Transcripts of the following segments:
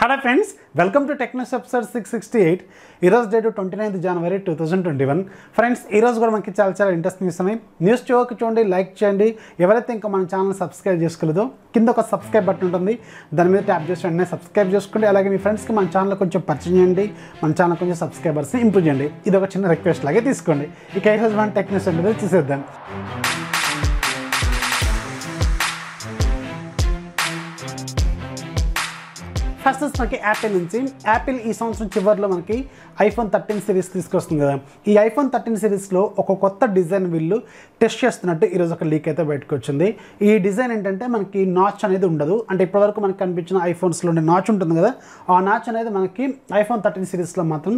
hello friends welcome to techno సబ్సర్ six sixty eight ఈరోజు date twenty ninth January two thousand twenty one friends ఈరోజు కూడా మనకి చాలా చాలా ఇంట్రెస్ట్ న్యూస్ ఉన్నాయి న్యూస్ చూడక చూడండి లైక్ చేయండి ఎవరైతే ఇంకా మన ఛానల్ సబ్స్క్రైబ్ చేసుకోలేదో కింద ఒక సబ్స్క్రైబ్ బటన్ ఉంటుంది దాని మీద ట్యాప్ చేసి వెంటనే సబ్స్క్రైబ్ చేసుకోండి అలాగే మీ ఫ్రెండ్స్కి మన ఛానల్ కొంచెం పరిచయం చేయండి మన ఛానల్ కొంచెం సబ్స్క్రైబర్స్ని ఇంప్రూవ్ చేయండి ఇది ఒక చిన్న రిక్వెస్ట్ లాగే తీసుకోండి ఇక ఈరోజు మనం టెక్నీషియన్ మీద చూసేద్దాం ఫస్ట్ మనకి యాపిల్ నుంచి యాపిల్ ఈ సంవత్సరం చివరిలో మనకి ఐఫోన్ థర్టీన్ సిరీస్ తీసుకొస్తుంది కదా ఈ ఐఫోన్ థర్టీన్ సిరీస్లో ఒక కొత్త డిజైన్ వీళ్ళు టెస్ట్ చేస్తున్నట్టు ఈరోజు ఒక లీక్ అయితే బయటకు వచ్చింది ఈ డిజైన్ ఏంటంటే మనకి నాచ్ అనేది ఉండదు అంటే ఇప్పటివరకు మనకి కనిపించిన ఐఫోన్స్లో ఉండే నాచ్ ఉంటుంది కదా ఆ నాచ్ అనేది మనకి ఐఫోన్ థర్టీన్ సిరీస్లో మాత్రం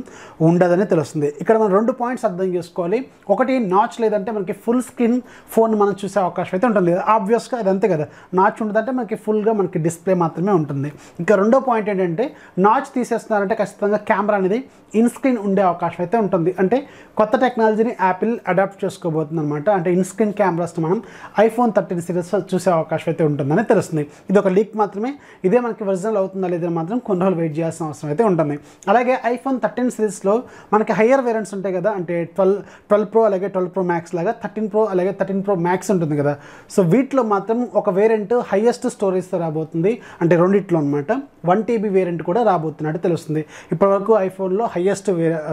ఉండదని తెలుస్తుంది ఇక్కడ మనం రెండు పాయింట్స్ అర్థం చేసుకోవాలి ఒకటి నాచ్ లేదంటే మనకి ఫుల్ స్క్రీన్ ఫోన్ మనం చూసే అవకాశం అయితే ఉంటుంది ఆబ్వియస్గా అది అంతే కదా నాచ్ ఉండదంటే మనకి ఫుల్గా మనకి డిస్ప్లే మాత్రమే ఉంటుంది ఇంకా రెండో పాయింట్ పాయింట్ ఏంటంటే నాచ్ తీసేస్తున్నారంటే ఖచ్చితంగా కెమెరా అనేది ఇన్ స్క్రీన్ ఉండే అవకాశం అయితే ఉంటుంది అంటే కొత్త టెక్నాలజీని యాపిల్ అడాప్ట్ చేసుకోబోతుంది అనమాట అంటే ఇన్ స్క్రీన్ కెమెరాస్ని మనం ఐఫోన్ థర్టీన్ సిరీస్ చూసే అవకాశం అయితే ఉంటుందని తెలుస్తుంది ఇది ఒక లీక్ మాత్రమే ఇదే మనకి ఒరిజినల్ అవుతుందా లేదని మాత్రం కొన్ని రోజులు వెయిట్ చేయాల్సిన అవసరం అయితే ఉంటుంది అలాగే ఐఫోన్ థర్టీన్ సిరీస్లో మనకి హయ్యర్ వేరియంట్స్ ఉంటాయి కదా అంటే ట్వెల్వ్ ట్వెల్వ్ ప్రో అలాగే ట్వెల్వ్ ప్రో మ్యాక్స్ లాగా థర్టీన్ ప్రో అలాగే థర్టీన్ ప్రో మ్యాక్స్ ఉంటుంది కదా సో వీటిలో మాత్రం ఒక వేరియంట్ హయ్యెస్ట్ స్టోరేజ్తో రాబోతుంది అంటే రెండిట్లో అనమాట వన్ వన్ టీబీ వేరియంట్ కూడా రాబోతున్నట్టు తెలుస్తుంది ఇప్పటివరకు ఐఫోన్లో హయ్యెస్ట్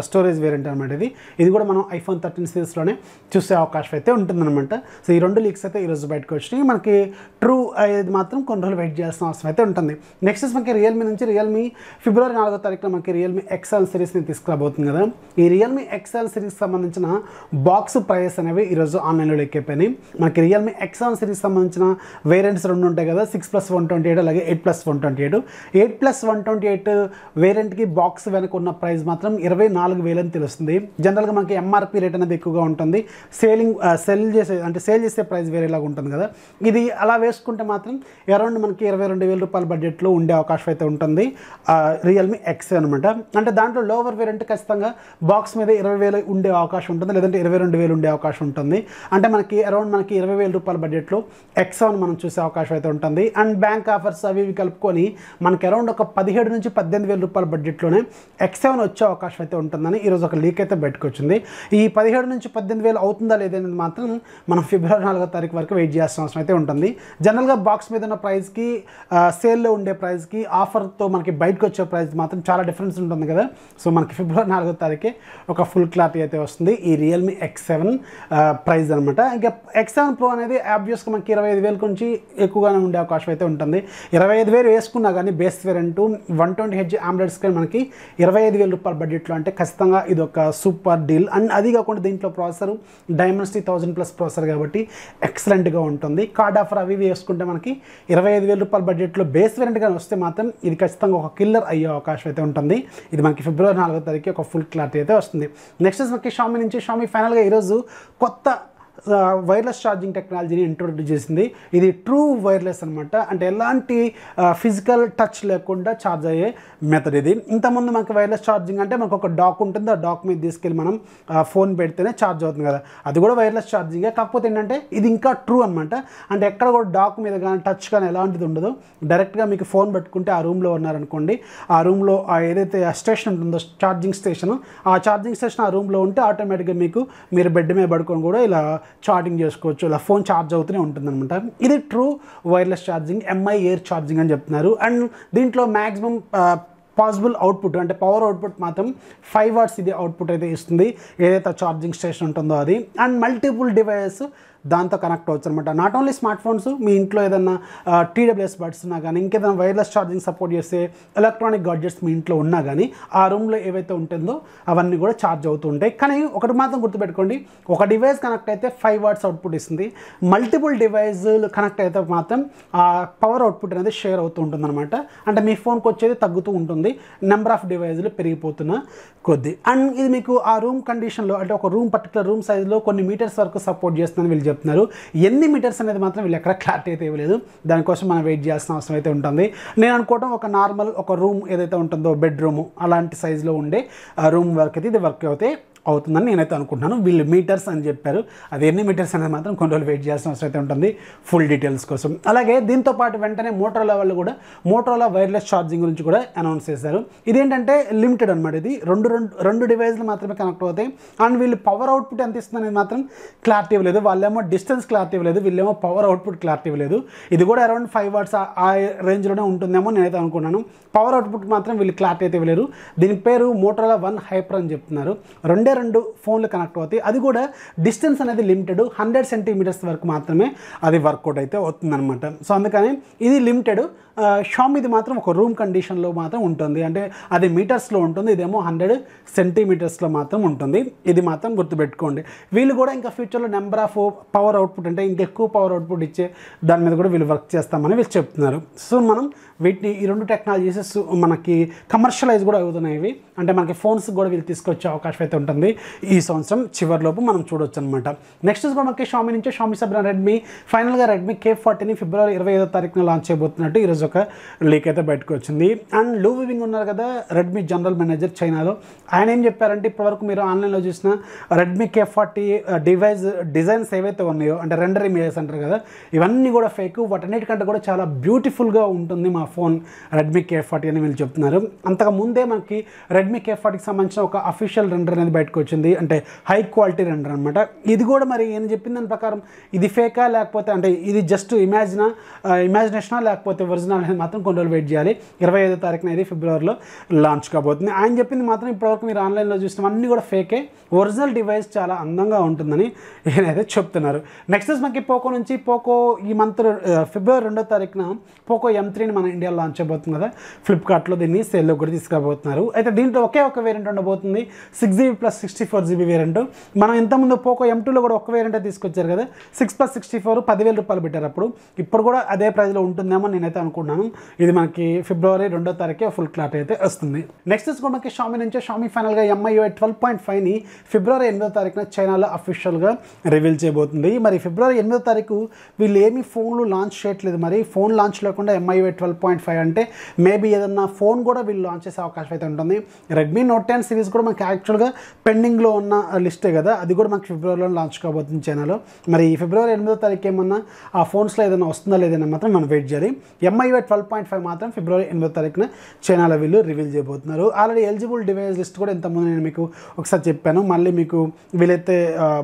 స్టోరేజ్ వేరియంట్ అనమాట ఇది ఇది కూడా మనం ఐఫోన్ థర్టీన్ సిరీస్లోనే చూసే అవకాశం అయితే ఉంటుందన్నమాట సో ఈ రెండు లీక్స్ అయితే ఈరోజు బయటకు వచ్చినాయి మనకి ట్రూ అయ్యేది మాత్రం కొన్ని రోజులు వెయిట్ చేయాల్సిన అవసరం అయితే ఉంటుంది నెక్స్ట్ మనకి రియల్మీ నుంచి రియల్మీ ఫిబ్రవరి నాలుగో తారీఖున మనకి రియల్మీ ఎక్స్ఎల్ సిరీస్ని తీసుకురాబోతుంది కదా ఈ రియల్మీ ఎక్స్ఎల్ సిరీస్ సంబంధించిన బాక్స్ ప్రైస్ అనేవి ఈరోజు ఆన్లైన్లో ఎక్కిపోయినాయి మనకి రియల్మీ ఎక్స్ఎల్ సిరీస్ సంబంధించిన వేరియంట్స్ రెండు ఉంటాయి కదా six plus one twenty eight అలాగే eight plus one twenty eight eight plus one twenty eight వేరియంట్కి బాక్స్ వెనక ఉన్న ప్రైస్ మాత్రం ఇరవై నాలుగు వేలు అని తెలుస్తుంది జనరల్గా మనకి ఎంఆర్పి రేట్ అనేది ఎక్కువగా ఉంటుంది సేలింగ్ సెల్ చేసే అంటే సేల్ చేసే ప్రైస్ వేరేలాగా ఉంటుంది కదా ఇది అలా వేసుకుంటే మాత్రం అరౌండ్ మనకి ఇరవై రెండు వేల రూపాయల బడ్జెట్లో ఉండే అవకాశం అయితే ఉంటుంది రియల్మీ ఎక్స్ అనమాట అంటే దాంట్లో లోవర్ వేరియంట్ ఖచ్చితంగా బాక్స్ మీద ఇరవై వేలు ఉండే అవకాశం ఉంటుంది లేదంటే ఇరవై రెండు వేలు ఉండే అవకాశం ఉంటుంది అంటే మనకి అరౌండ్ మనకి ఇరవై వేల రూపాయల బడ్జెట్లో ఎక్స్ అని మనం చూసే అవకాశం అయితే ఉంటుంది అండ్ బ్యాంక్ ఆఫర్స్ అవి ఇవి కలుపుకొని మనకి అరౌండ్ అరౌండ్ ఒక పదిహేడు నుంచి పద్దెనిమిది వేల రూపాయల బడ్జెట్లోనే ఎక్స్ సెవెన్ వచ్చే అవకాశం అయితే ఉంటుందని ఈరోజు ఒక లీక్ అయితే బయటకు వచ్చింది ఈ పదిహేడు నుంచి పద్దెనిమిది వేలు అవుతుందా లేదనేది మాత్రం మనం ఫిబ్రవరి నాలుగో తారీఖు వరకు వెయిట్ చేయాల్సిన అవసరం అయితే ఉంటుంది జనరల్గా బాక్స్ మీద ఉన్న ప్రైస్కి సేల్లో ఉండే ప్రైస్కి ఆఫర్తో మనకి బయటకు వచ్చే ప్రైస్ మాత్రం చాలా డిఫరెన్స్ ఉంటుంది కదా సో మనకి ఫిబ్రవరి నాలుగో తారీఖే ఒక ఫుల్ క్లారిటీ అయితే వస్తుంది ఈ రియల్మీ ఎక్స్ సెవెన్ ప్రైస్ అనమాట ఇంకా ఎక్స్ సెవెన్ ప్రో అనేది చేసుకుని మనకి ఇరవై ఐదు వేల నుంచి ఎక్కువగానే ఉండే అవకాశం అయితే ఉంటుంది ఇరవై ఐదు వేలు వేసుకున్నా కానీ బేస్ అంటూ one twenty H AMOLED screen మనకి ఇరవై ఐదు వేల రూపాయల బడ్జెట్లో అంటే ఖచ్చితంగా ఇది ఒక సూపర్ డీల్ అండ్ అది కాకుండా దీంట్లో processor dimensity thousand plus processor కాబట్టి ఎక్సలెంట్గా ఉంటుంది కార్డ్ ఆఫర్ అవి వేసుకుంటే మనకి ఇరవై ఐదు వేల రూపాయల బడ్జెట్లో బేస్ వెరెంట్ కానీ వస్తే మాత్రం ఇది ఖచ్చితంగా ఒక కిల్లర్ అయ్యే అవకాశం అయితే ఉంటుంది ఇది మనకి ఫిబ్రవరి నాలుగో తారీఖు ఒక ఫుల్ క్లారిటీ అయితే వస్తుంది నెక్స్ట్ మనకి షామి నుంచి షామి ఫైనల్గా ఈరోజు కొత్త వైర్లెస్ ఛార్జింగ్ టెక్నాలజీని ఇంట్రొడ్యూస్ చేసింది ఇది ట్రూ వైర్లెస్ అనమాట అంటే ఎలాంటి ఫిజికల్ టచ్ లేకుండా ఛార్జ్ అయ్యే మెథడ్ ఇది ఇంతకుముందు మనకి వైర్లెస్ ఛార్జింగ్ అంటే మనకు ఒక డాక్ ఉంటుంది ఆ డాక్ మీద తీసుకెళ్ళి మనం ఫోన్ పెడితేనే ఛార్జ్ అవుతుంది కదా అది కూడా వైర్లెస్ ఛార్జింగే కాకపోతే ఏంటంటే ఇది ఇంకా ట్రూ అనమాట అంటే ఎక్కడ కూడా డాక్ మీద కానీ టచ్ కానీ ఎలాంటిది ఉండదు డైరెక్ట్గా మీకు ఫోన్ పెట్టుకుంటే ఆ రూమ్లో ఉన్నారనుకోండి ఆ రూమ్లో ఆ ఏదైతే స్టేషన్ ఉంటుందో ఛార్జింగ్ స్టేషన్ ఆ ఛార్జింగ్ స్టేషన్ ఆ రూమ్లో ఉంటే ఆటోమేటిక్గా మీకు మీరు బెడ్ మీద పడుకొని కూడా ఇలా ఛార్జింగ్ చేసుకోవచ్చు ఇలా ఫోన్ ఛార్జ్ అవుతూనే ఉంటుందన్నమాట ఇది true wireless charging Mi air charging అని చెప్తున్నారు అండ్ దీంట్లో మ్యాక్సిమం పాసిబుల్ అవుట్పుట్ అంటే పవర్ అవుట్పుట్ మాత్రం ఫైవ్ వాట్స్ ఇది అవుట్పుట్ అయితే ఇస్తుంది ఏదైతే ఛార్జింగ్ స్టేషన్ ఉంటుందో అది అండ్ మల్టిపుల్ డివైస్ దాంతో కనెక్ట్ అవచ్చు అనమాట నాట్ ఓన్లీ స్మార్ట్ ఫోన్స్ మీ ఇంట్లో ఏదన్నా టీడబ్ల్యూఎస్ బడ్స్ ఉన్నా కానీ ఇంకేదైనా వైర్లెస్ ఛార్జింగ్ సపోర్ట్ చేసే ఎలక్ట్రానిక్ గాడ్జెట్స్ మీ ఇంట్లో ఉన్నా కానీ ఆ రూమ్లో ఏవైతే ఉంటుందో అవన్నీ కూడా ఛార్జ్ అవుతూ ఉంటాయి కానీ ఒకటి మాత్రం గుర్తుపెట్టుకోండి ఒక డివైస్ కనెక్ట్ అయితే ఫైవ్ వాట్స్ అవుట్పుట్ ఇస్తుంది మల్టిపుల్ డివైజులు కనెక్ట్ అయితే మాత్రం ఆ పవర్ అవుట్పుట్ అనేది షేర్ అవుతూ అనమాట అంటే మీ ఫోన్కి వచ్చేది తగ్గుతూ ఉంటుంది నెంబర్ ఆఫ్ డివైజులు పెరిగిపోతున్న కొద్ది అండ్ ఇది మీకు ఆ రూమ్ కండిషన్లో అంటే ఒక రూమ్ పర్టికులర్ రూమ్ సైజ్లో కొన్ని మీటర్స్ వరకు సపోర్ట్ చేస్తుందని వీళ్ళు చెప్తున్నారు ఎన్ని మీటర్స్ అనేది మాత్రం వీళ్ళు ఎక్కడ క్లారిటీ అయితే ఇవ్వలేదు దానికోసం మనం వెయిట్ చేయాల్సిన అవసరం అయితే ఉంటుంది నేను అనుకోవటం ఒక నార్మల్ ఒక రూమ్ ఏదైతే ఉంటుందో బెడ్రూమ్ అలాంటి సైజులో ఉండే రూమ్ వర్క్ అయితే ఇది వర్క్ అవుతాయి అవుతుందని నేనైతే అనుకుంటున్నాను వీళ్ళు మీటర్స్ అని చెప్పారు అది ఎన్ని మీటర్స్ అనేది మాత్రం కొన్ని రోజులు వెయిట్ చేయాల్సిన అవసరం అయితే ఉంటుంది ఫుల్ డీటెయిల్స్ కోసం అలాగే దీంతో పాటు వెంటనే మోటోలా వాళ్ళు కూడా మోటోలా వైర్లెస్ ఛార్జింగ్ గురించి కూడా అనౌన్స్ చేశారు ఇదేంటంటే లిమిటెడ్ అనమాట ఇది రెండు రెండు రెండు డివైజ్లు మాత్రమే కనెక్ట్ అవుతాయి అండ్ వీళ్ళు పవర్ అవుట్పుట్ ఎంత ఇస్తుందనేది మాత్రం క్లారిటీ ఇవ్వలేదు వాళ్ళేమో డిస్టెన్స్ క్లారిటీ ఇవ్వలేదు వీళ్ళేమో పవర్ అవుట్పుట్ క్లారిటీ ఇవ్వలేదు ఇది కూడా అరౌండ్ ఫైవ్ వాట్స్ ఆ రేంజ్లోనే ఉంటుందేమో నేనైతే అనుకున్నాను పవర్ అవుట్పుట్ మాత్రం వీళ్ళు క్లారిటీ అయితే ఇవ్వలేరు దీని పేరు మోటోలా వన్ హైపర్ అని చెప్తున్నారు రెండే రెండు ఫోన్లు కనెక్ట్ అవుతాయి అది కూడా డిస్టెన్స్ అనేది లిమిటెడ్ హండ్రెడ్ సెంటీమీటర్స్ వరకు మాత్రమే అది వర్కౌట్ అయితే అవుతుందన్నమాట సో అందుకని ఇది లిమిటెడ్ ఇది మాత్రం ఒక రూమ్ కండిషన్లో మాత్రం ఉంటుంది అంటే అది మీటర్స్లో ఉంటుంది ఇదేమో హండ్రెడ్ సెంటీమీటర్స్లో మాత్రం ఉంటుంది ఇది మాత్రం గుర్తుపెట్టుకోండి వీళ్ళు కూడా ఇంకా ఫ్యూచర్లో నెంబర్ ఆఫ్ పవర్ అవుట్పుట్ అంటే ఇంకా ఎక్కువ పవర్ అవుట్పుట్ ఇచ్చే దాని మీద కూడా వీళ్ళు వర్క్ చేస్తామని వీళ్ళు చెప్తున్నారు సో మనం వీటిని ఈ రెండు టెక్నాలజీస్ మనకి కమర్షియలైజ్ కూడా అవుతున్నాయి అంటే మనకి ఫోన్స్ కూడా వీళ్ళు తీసుకొచ్చే అవకాశం అయితే ఉంటుంది ఉంటుంది ఈ సంవత్సరం చివరిలోపు మనం చూడొచ్చు అనమాట నెక్స్ట్ కూడా మనకి షామీ నుంచి షామీ సబ్రాన్ రెడ్మీ ఫైనల్గా రెడ్మీ కే ఫార్టీని ఫిబ్రవరి ఇరవై ఐదో తారీఖున లాంచ్ చేయబోతున్నట్టు ఈరోజు ఒక లీక్ అయితే బయటకు వచ్చింది అండ్ లూ వివింగ్ ఉన్నారు కదా రెడ్మీ జనరల్ మేనేజర్ చైనాలో ఆయన ఏం చెప్పారంటే ఇప్పటివరకు మీరు ఆన్లైన్లో చూసిన Redmi K forty device designs ఏవైతే ఉన్నాయో అంటే రెండర్ ఇమేజెస్ అంటారు కదా ఇవన్నీ కూడా ఫేక్ వాటన్నిటికంటే కూడా చాలా బ్యూటిఫుల్గా ఉంటుంది మా ఫోన్ రెడ్మీ కే ఫార్టీ అని వీళ్ళు చెప్తున్నారు అంతకు ముందే మనకి రెడ్మీ కే ఫార్టీకి సంబంధించిన ఒక అఫీషియల్ రెండర్ అనేది బయట బయటకు వచ్చింది అంటే హై క్వాలిటీ రెండర్ అనమాట ఇది కూడా మరి ఏం చెప్పింది దాని ప్రకారం ఇది ఫేకా లేకపోతే అంటే ఇది జస్ట్ ఇమాజినా ఇమాజినేషనా లేకపోతే ఒరిజినల్ అనేది మాత్రం కొన్ని రోజులు వెయిట్ చేయాలి ఇరవై ఐదో తారీఖున ఇది ఫిబ్రవరిలో లాంచ్ కాబోతుంది ఆయన చెప్పింది మాత్రం ఇప్పటివరకు మీరు ఆన్లైన్లో అన్నీ కూడా ఫేకే ఒరిజినల్ డివైస్ చాలా అందంగా ఉంటుందని ఈయనైతే చెప్తున్నారు నెక్స్ట్ మనకి పోకో నుంచి పోకో ఈ మంత్ ఫిబ్రవరి రెండో తారీఖున పోకో ఎం త్రీని మన ఇండియాలో లాంచ్ అయిపోతుంది కదా ఫ్లిప్కార్ట్లో దీన్ని సేల్లో కూడా తీసుకురాబోతున్నారు అయితే దీంట్లో ఒకే ఒక వేరియంట్ ఉండబోతుంది six GB plus sixty four GB variant మనం ఇంతకుముందు పోకో ఎం టూలో కూడా ఒక వేరియంటే తీసుకొచ్చారు కదా సిక్స్ ప్లస్ సిక్స్టీ ఫోర్ పదివేల రూపాయలు పెట్టారు అప్పుడు ఇప్పుడు కూడా అదే ప్రైస్లో ఉంటుందేమో నేనైతే అనుకున్నాను ఇది మనకి ఫిబ్రవరి రెండో తారీఖు ఫుల్ క్లాట్ అయితే వస్తుంది నెక్స్ట్ తీసుకుంటే మనకి షామీ నుంచి షామీ ఫైనల్గా ఎంఐఓ ట్వెల్వ్ పాయింట్ ఫైవ్ని ఫిబ్రవరి ఎనిమిదో తారీఖున చైనాలో అఫీషియల్గా రివీల్ చేయబోతుంది మరి ఫిబ్రవరి ఎనిమిదో తారీఖు వీళ్ళు ఏమి ఫోన్లు లాంచ్ చేయట్లేదు మరి ఫోన్ లాంచ్ లేకుండా ఎంఐఓ ట్వెల్వ్ పాయింట్ ఫైవ్ అంటే మేబీ ఏదన్నా ఫోన్ కూడా వీళ్ళు లాంచ్ చేసే అవకాశం అయితే ఉంటుంది రెడ్మీ నోట్ టెన్ సిరీస్ కూడా మనకి యాక్చువల్గా పెండింగ్లో ఉన్న లిస్టే కదా అది కూడా మనకి ఫిబ్రవరిలో లాంచ్ కాబోతుంది చైనాలో మరి ఈ ఫిబ్రవరి ఎనిమిదో తారీఖు ఏమన్నా ఆ ఫోన్స్లో ఏదైనా వస్తుందా లేదన్నా మాత్రం మనం వెయిట్ చేయాలి ఎంఐవై ట్వెల్వ్ పాయింట్ ఫైవ్ మాత్రం ఫిబ్రవరి ఎనిమిదో తారీఖున చైనాలో వీళ్ళు రివీల్ చేయబోతున్నారు ఆల్రెడీ ఎలిజిబుల్ డివైస్ లిస్ట్ కూడా ఇంతకుముందు నేను మీకు ఒకసారి చెప్పాను మళ్ళీ మీకు వీలైతే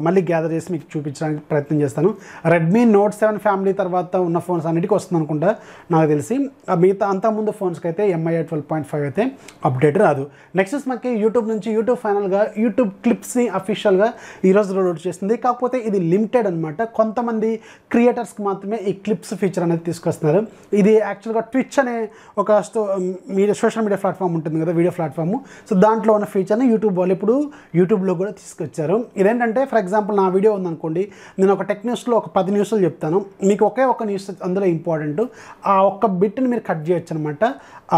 మళ్ళీ గ్యాదర్ చేసి మీకు చూపించడానికి ప్రయత్నం చేస్తాను రెడ్మీ నోట్ సెవెన్ ఫ్యామిలీ తర్వాత ఉన్న ఫోన్స్ అన్నిటికీ వస్తుంది అనుకుంటా నాకు తెలిసి మిగతా అంతకుముందు ఫోన్స్కి అయితే ఎంఐఐ ట్వెల్వ్ పాయింట్ ఫైవ్ అయితే అప్డేట్ రాదు నెక్స్ట్ మనకి యూట్యూబ్ నుంచి యూట్యూబ్ ఫైనల్గా యూట్యూబ్ యూట్యూబ్ క్లిప్స్ని అఫీషియల్గా ఈరోజు లోడ్ చేస్తుంది కాకపోతే ఇది లిమిటెడ్ అనమాట కొంతమంది క్రియేటర్స్కి మాత్రమే ఈ క్లిప్స్ ఫీచర్ అనేది తీసుకొస్తున్నారు ఇది యాక్చువల్గా ట్విచ్ అనే ఒక మీడియా సోషల్ మీడియా ప్లాట్ఫామ్ ఉంటుంది కదా వీడియో ప్లాట్ఫామ్ సో దాంట్లో ఉన్న ఫీచర్ని యూట్యూబ్ వాళ్ళు ఇప్పుడు యూట్యూబ్లో కూడా తీసుకొచ్చారు ఇదేంటంటే ఫర్ ఎగ్జాంపుల్ నా వీడియో ఉందనుకోండి నేను ఒక టెక్ న్యూస్లో ఒక పది న్యూస్లు చెప్తాను మీకు ఒకే ఒక న్యూస్ అందులో ఇంపార్టెంట్ ఆ ఒక్క బిట్ని మీరు కట్ చేయొచ్చు అనమాట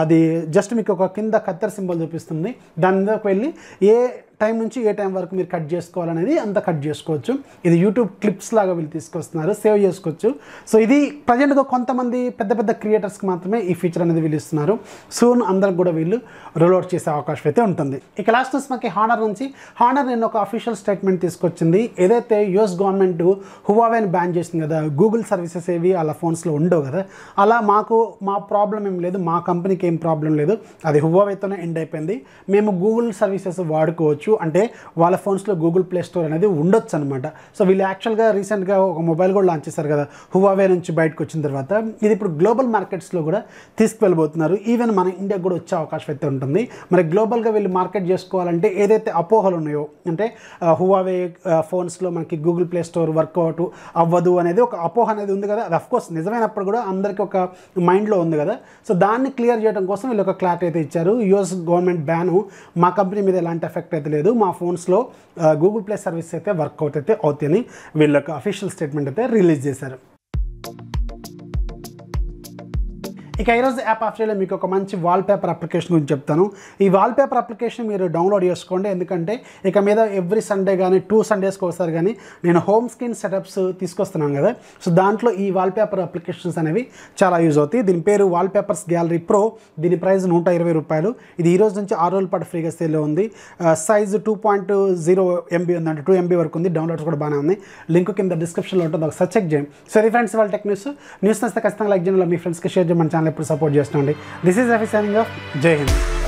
అది జస్ట్ మీకు ఒక కింద కత్తెర సింబల్ చూపిస్తుంది దాని మీదకి వెళ్ళి ఏ టైం నుంచి ఏ టైం వరకు మీరు కట్ చేసుకోవాలనేది అంతా కట్ చేసుకోవచ్చు ఇది యూట్యూబ్ క్లిప్స్ లాగా వీళ్ళు తీసుకొస్తున్నారు సేవ్ చేసుకోవచ్చు సో ఇది ప్రజెంట్గా కొంతమంది పెద్ద పెద్ద క్రియేటర్స్కి మాత్రమే ఈ ఫీచర్ అనేది వీళ్ళు ఇస్తున్నారు సూన్ అందరికి కూడా వీళ్ళు రోల్అవుట్ చేసే అవకాశం అయితే ఉంటుంది ఇక లాస్ట్ న్యూస్ మనకి హానర్ నుంచి హానర్ నేను ఒక అఫీషియల్ స్టేట్మెంట్ తీసుకొచ్చింది ఏదైతే యుఎస్ గవర్నమెంట్ హువావేని బ్యాన్ చేసింది కదా గూగుల్ సర్వీసెస్ ఏవి అలా ఫోన్స్లో ఉండవు కదా అలా మాకు మా ప్రాబ్లం ఏం లేదు మా కంపెనీకి ఏం ప్రాబ్లం లేదు అది హువావేతోనే ఎండ్ అయిపోయింది మేము గూగుల్ సర్వీసెస్ వాడుకోవచ్చు ఉండొచ్చు అంటే వాళ్ళ ఫోన్స్లో గూగుల్ ప్లే స్టోర్ అనేది ఉండొచ్చు అనమాట సో వీళ్ళు యాక్చువల్గా రీసెంట్గా ఒక మొబైల్ కూడా లాంచ్ చేశారు కదా హువావే నుంచి బయటకు వచ్చిన తర్వాత ఇది ఇప్పుడు గ్లోబల్ మార్కెట్స్లో కూడా తీసుకువెళ్ళబోతున్నారు ఈవెన్ మన ఇండియాకి కూడా వచ్చే అవకాశం అయితే ఉంటుంది మరి గ్లోబల్గా వీళ్ళు మార్కెట్ చేసుకోవాలంటే ఏదైతే అపోహలు ఉన్నాయో అంటే హువావే ఫోన్స్లో మనకి గూగుల్ ప్లే స్టోర్ వర్కౌట్ అవ్వదు అనేది ఒక అపోహ అనేది ఉంది కదా అది అఫ్కోర్స్ నిజమైనప్పుడు కూడా అందరికీ ఒక మైండ్లో ఉంది కదా సో దాన్ని క్లియర్ చేయడం కోసం వీళ్ళు ఒక క్లారిటీ అయితే ఇచ్చారు యుఎస్ గవర్నమెంట్ బ్యాను మా కంపెనీ మీద ఎలాంటి ఎఫెక్ట్ అయితే లేదు మా ఫోన్స్లో గూగుల్ ప్లే సర్వీస్ అయితే వర్కౌట్ అయితే అవుతాయని వీళ్ళ యొక్క అఫీషియల్ స్టేట్మెంట్ అయితే రిలీజ్ చేశారు ఇక ఈరోజు యాప్ ఆఫ్టర్లో మీకు ఒక మంచి వాల్పేపర్ అప్లికేషన్ గురించి చెప్తాను ఈ వాల్పేపర్ అప్లికేషన్ మీరు డౌన్లోడ్ చేసుకోండి ఎందుకంటే ఇక మీద ఎవ్రీ సండే కానీ టూ సండేస్కి ఒకసారి కానీ నేను హోమ్ స్క్రీన్ సెటప్స్ తీసుకొస్తున్నాను కదా సో దాంట్లో ఈ వాల్పేపర్ అప్లికేషన్స్ అనేవి చాలా యూజ్ అవుతాయి దీని పేరు వాల్పేపర్స్ గ్యాలరీ ప్రో దీని ప్రైస్ నూట ఇరవై రూపాయలు ఇది ఈ రోజు నుంచి ఆరు రోజుల పాటు ఫ్రీగా సేల్లో ఉంది size two point zero MB ఉందంటే టూ ఎంబీ వరకు ఉంది డౌన్లోడ్స్ కూడా బాగానే ఉంది లింక్ కింద డిస్క్రిప్షన్లో ఉంటుంది ఒకసారి చెక్ చేయండి సరే ఫ్రెండ్స్ వాళ్ళ టెక్ న్యూస్ న్యూస్ నచ్చితే ఖచ్చితంగా లైక్ చేయండి మీ ఫ్రెండ్స్కి షేర్ చేయమని ఛానల్ ఛానల్ ఎప్పుడు సపోర్ట్ చేస్తుండీ దిస్ ఈస్ అఫీ సైనింగ్ ఆఫ్ జై హింద్